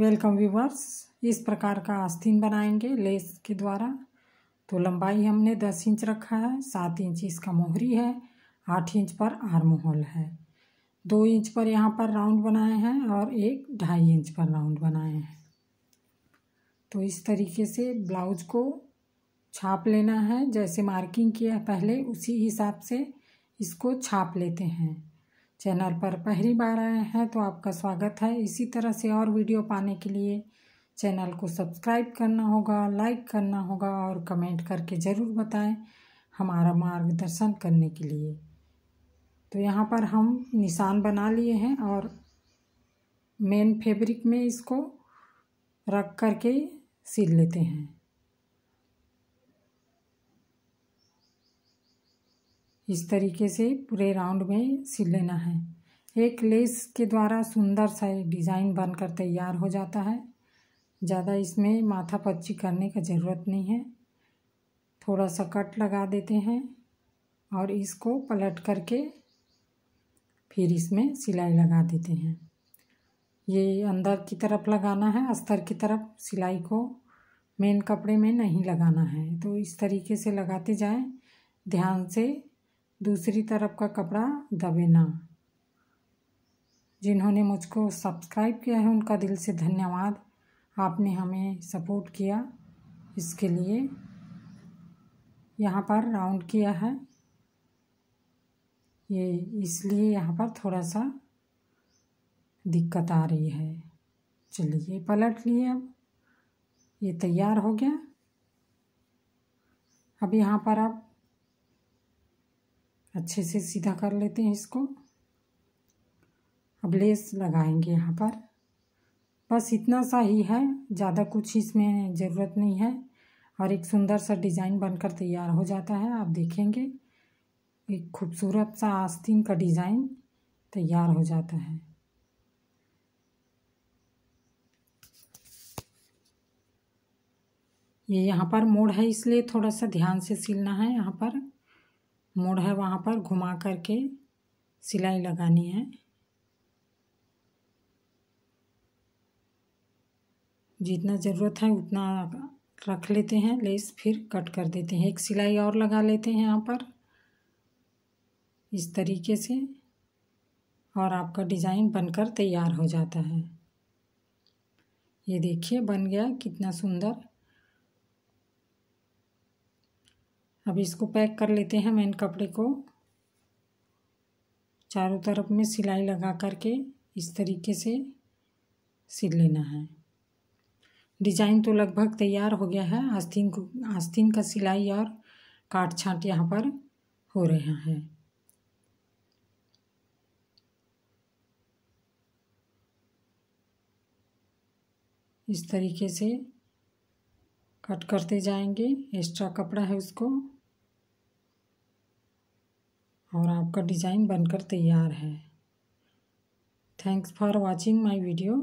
welcome viewers इस प्रकार का आस्तीन बनाएंगे लेस के द्वारा तो लंबाई हमने दस इंच रखा है सात इंच इसका मोहरी है आठ इंच पर आर्म होल है दो इंच पर यहाँ पर राउंड बनाए हैं और एक ढाई इंच पर राउंड बनाए हैं तो इस तरीके से ब्लाउज को छाप लेना है जैसे मार्किंग किया पहले उसी हिसाब से इसको छाप लेते हैं चैनल पर पहली बार आए हैं तो आपका स्वागत है इसी तरह से और वीडियो पाने के लिए चैनल को सब्सक्राइब करना होगा लाइक करना होगा और कमेंट करके ज़रूर बताएं हमारा मार्गदर्शन करने के लिए तो यहाँ पर हम निशान बना लिए हैं और मेन फैब्रिक में इसको रख करके सिल लेते हैं इस तरीके से पूरे राउंड में सिल लेना है एक लेस के द्वारा सुंदर सा डिज़ाइन बनकर तैयार हो जाता है ज़्यादा इसमें माथा पच्ची करने का ज़रूरत नहीं है थोड़ा सा कट लगा देते हैं और इसको पलट करके फिर इसमें सिलाई लगा देते हैं ये अंदर की तरफ लगाना है अस्तर की तरफ सिलाई को मेन कपड़े में नहीं लगाना है तो इस तरीके से लगाते जाएं ध्यान से दूसरी तरफ का कपड़ा दबे ना जिन्होंने मुझको सब्सक्राइब किया है उनका दिल से धन्यवाद आपने हमें सपोर्ट किया इसके लिए यहाँ पर राउंड किया है ये इसलिए यहाँ पर थोड़ा सा दिक्कत आ रही है चलिए पलट लिए अब ये तैयार हो गया अब यहाँ पर आप अच्छे से सीधा कर लेते हैं इसको अब लेस लगाएंगे यहाँ पर बस इतना सा ही है ज़्यादा कुछ इसमें ज़रूरत नहीं है और एक सुंदर सा डिज़ाइन बनकर तैयार हो जाता है आप देखेंगे एक खूबसूरत सा आस्तीन का डिज़ाइन तैयार हो जाता है ये यहाँ पर मोड़ है इसलिए थोड़ा सा ध्यान से सिलना है यहाँ पर मोड़ है वहाँ पर घुमा करके सिलाई लगानी है जितना ज़रूरत है उतना रख लेते हैं लेस फिर कट कर देते हैं एक सिलाई और लगा लेते हैं यहाँ पर इस तरीके से और आपका डिज़ाइन बनकर तैयार हो जाता है ये देखिए बन गया कितना सुंदर अब इसको पैक कर लेते हैं इन कपड़े को चारों तरफ में सिलाई लगा करके इस तरीके से सिल लेना है डिजाइन तो लगभग तैयार हो गया है आस्तीन को आस्तीन का सिलाई और काट छाट यहाँ पर हो रहा है इस तरीके से कट करते जाएंगे एक्स्ट्रा कपड़ा है उसको और आपका डिज़ाइन बनकर तैयार है thanks for watching my video